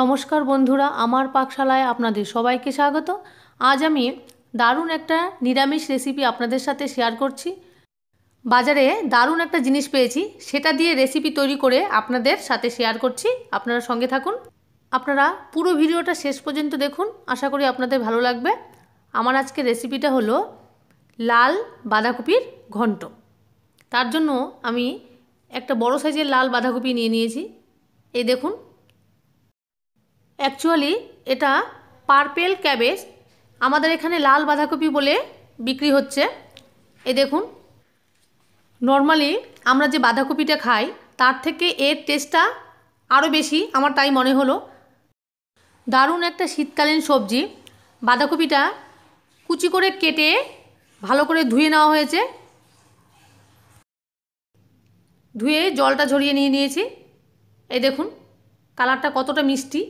নমস্কার বন্ধুরা আমার পাকশালায় আপনাদের সবাইকে স্বাগত আজ আমি দারুণ একটা নিরামিষ রেসিপি আপনাদের সাথে শেয়ার করছি বাজারে দারুণ একটা জিনিস পেয়েছি সেটা দিয়ে রেসিপি তৈরি করে আপনাদের সাথে শেয়ার করছি আপনারা সঙ্গে থাকুন আপনারা পুরো ভিডিওটা শেষ পর্যন্ত দেখুন আশা করি আপনাদের ভালো লাগবে আমার আজকে রেসিপিটা হলো লাল বাঁধাকপির ঘন্ট তার জন্য আমি একটা বড় সাইজের লাল বাঁধাকপি নিয়ে নিয়েছি এই দেখুন অ্যাকচুয়ালি এটা পার্পেল ক্যাবেজ আমাদের এখানে লাল বাঁধাকপি বলে বিক্রি হচ্ছে এ দেখুন নর্মালি আমরা যে বাঁধাকপিটা খাই তার থেকে এর টেস্টটা আরও বেশি আমার তাই মনে হলো দারুণ একটা শীতকালীন সবজি বাঁধাকপিটা কুচি করে কেটে ভালো করে ধুয়ে নেওয়া হয়েছে ধুয়ে জলটা ঝরিয়ে নিয়ে নিয়েছি এই দেখুন কালারটা কতটা মিষ্টি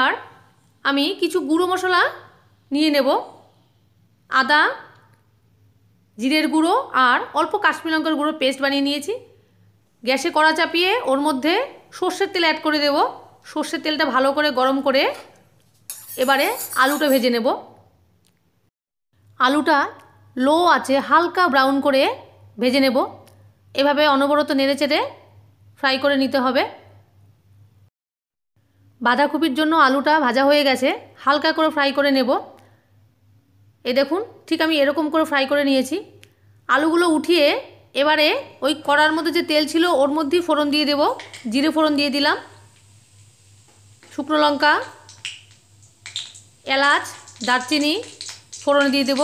আর আমি কিছু গুঁড়ো মশলা নিয়ে নেব আদা জিরের গুঁড়ো আর অল্প কাশ্মীর লঙ্কার গুঁড়ো পেস্ট বানিয়ে নিয়েছি গ্যাসে কড়া চাপিয়ে ওর মধ্যে সর্ষের তেল অ্যাড করে দেব সর্ষের তেলটা ভালো করে গরম করে এবারে আলুটা ভেজে নেব আলুটা লো আছে হালকা ব্রাউন করে ভেজে নেব এভাবে অনবরত নেড়ে চেড়ে ফ্রাই করে নিতে হবে বাঁধাকপির জন্য আলুটা ভাজা হয়ে গেছে হালকা করে ফ্রাই করে নেব এ দেখুন ঠিক আমি এরকম করে ফ্রাই করে নিয়েছি আলুগুলো উঠিয়ে এবারে ওই কড়ার মধ্যে যে তেল ছিল ওর মধ্যেই ফোড়ন দিয়ে দেব জিরে ফোড়ন দিয়ে দিলাম শুকনো লঙ্কা এলাচ দারচিনি ফোড়ন দিয়ে দেব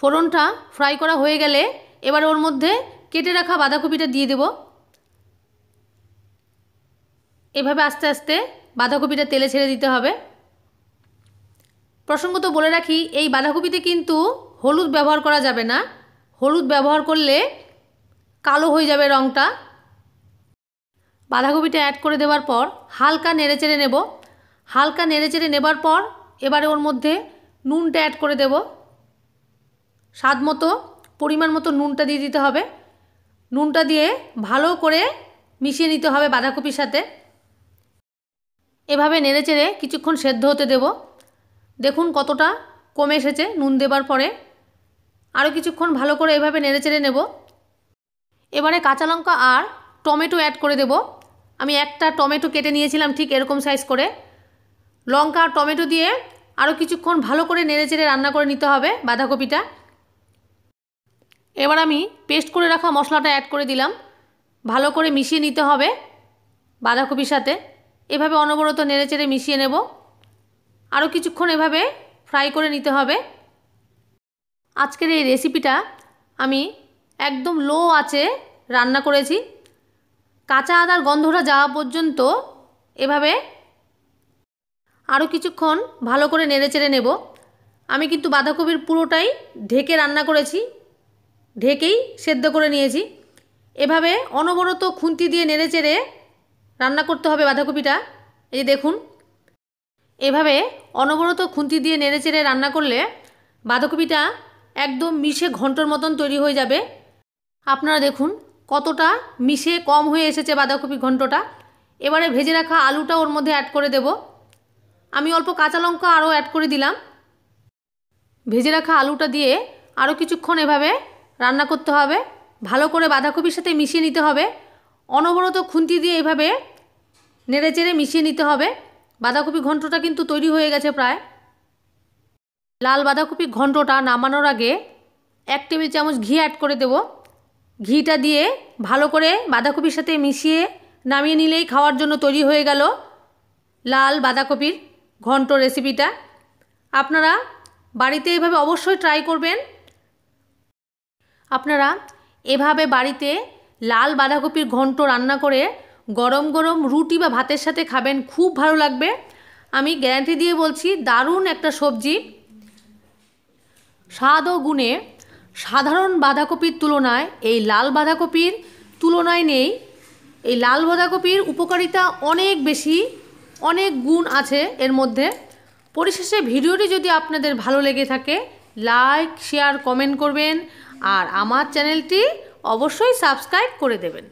ফোড়নটা ফ্রাই করা হয়ে গেলে এবার ওর মধ্যে কেটে রাখা বাঁধাকপিটা দিয়ে দেবো এভাবে আস্তে আস্তে বাঁধাকপিটা তেলে ছেড়ে দিতে হবে প্রসঙ্গত বলে রাখি এই বাঁধাকপিতে কিন্তু হলুদ ব্যবহার করা যাবে না হলুদ ব্যবহার করলে কালো হয়ে যাবে রঙটা বাঁধাকপিটা অ্যাড করে দেওয়ার পর হালকা নেড়েচেড়ে নেব হালকা নেড়েচেড়ে নেবার পর এবারে ওর মধ্যে নুনটা অ্যাড করে দেব স্বাদ মতো পরিমাণ মতো নুনটা দিয়ে দিতে হবে নুনটা দিয়ে ভালো করে মিশিয়ে নিতে হবে বাঁধাকপির সাথে এভাবে নেড়ে চেড়ে কিছুক্ষণ সেদ্ধ হতে দেব দেখুন কতটা কমে এসেছে নুন দেবার পরে আরও কিছুক্ষণ ভালো করে এভাবে নেড়ে চেড়ে নেব এবারে কাঁচা লঙ্কা আর টমেটো অ্যাড করে দেব আমি একটা টমেটো কেটে নিয়েছিলাম ঠিক এরকম সাইজ করে লঙ্কা আর টমেটো দিয়ে আরও কিছুক্ষণ ভালো করে নেড়ে চেড়ে রান্না করে নিতে হবে বাঁধাকপিটা এবার আমি পেস্ট করে রাখা মশলাটা অ্যাড করে দিলাম ভালো করে মিশিয়ে নিতে হবে বাঁধাকপির সাথে এভাবে অনবরত নেড়ে চেড়ে মিশিয়ে নেব আরও কিছুক্ষণ এভাবে ফ্রাই করে নিতে হবে আজকের এই রেসিপিটা আমি একদম লো আছে রান্না করেছি কাঁচা আদার গন্ধটা যাওয়া পর্যন্ত এভাবে আরও কিছুক্ষণ ভালো করে নেড়ে চেড়ে নেব আমি কিন্তু বাঁধাকপির পুরোটাই ঢেকে রান্না করেছি ঢেকেই সেদ্ধ করে নিয়েছি এভাবে অনবরত খুন্তি দিয়ে নেড়েচেড়ে রান্না করতে হবে বাঁধাকপিটা এই যে দেখুন এভাবে অনবরত খুন্তি দিয়ে নেড়েচেড়ে রান্না করলে বাঁধাকপিটা একদম মিশে ঘন্টর মতন তৈরি হয়ে যাবে আপনারা দেখুন কতটা মিশে কম হয়ে এসেছে বাঁধাকপি ঘন্টটা এবারে ভেজে রাখা আলুটা ওর মধ্যে অ্যাড করে দেব আমি অল্প কাঁচা লঙ্কা আরও অ্যাড করে দিলাম ভেজে রাখা আলুটা দিয়ে আরও কিছুক্ষণ এভাবে রান্না করতে হবে ভালো করে বাঁধাকপির সাথে মিশিয়ে নিতে হবে অনবরত খুন্তি দিয়ে এভাবে নেড়ে চেড়ে মিশিয়ে নিতে হবে বাঁধাকপি ঘন্টটা কিন্তু তৈরি হয়ে গেছে প্রায় লাল বাঁধাকপি ঘন্টটা নামানোর আগে এক টেবিল চামচ ঘি অ্যাড করে দেব ঘিটা দিয়ে ভালো করে বাঁধাকপির সাথে মিশিয়ে নামিয়ে নিলেই খাওয়ার জন্য তৈরি হয়ে গেল লাল বাঁধাকপির ঘন্ট রেসিপিটা আপনারা বাড়িতে এভাবে অবশ্যই ট্রাই করবেন আপনারা এভাবে বাড়িতে লাল বাঁধাকপির ঘন্ট রান্না করে গরম গরম রুটি বা ভাতের সাথে খাবেন খুব ভালো লাগবে আমি গ্যারান্টি দিয়ে বলছি দারুণ একটা সবজি স্বাদ ও গুণে সাধারণ বাঁধাকপির তুলনায় এই লাল বাঁধাকপির তুলনায় নেই এই লাল বাঁধাকপির উপকারিতা অনেক বেশি অনেক গুণ আছে এর মধ্যে পরিশেষে ভিডিওটি যদি আপনাদের ভালো লেগে থাকে লাইক শেয়ার কমেন্ট করবেন আর আমার চ্যানেলটি অবশ্যই সাবস্ক্রাইব করে দেবেন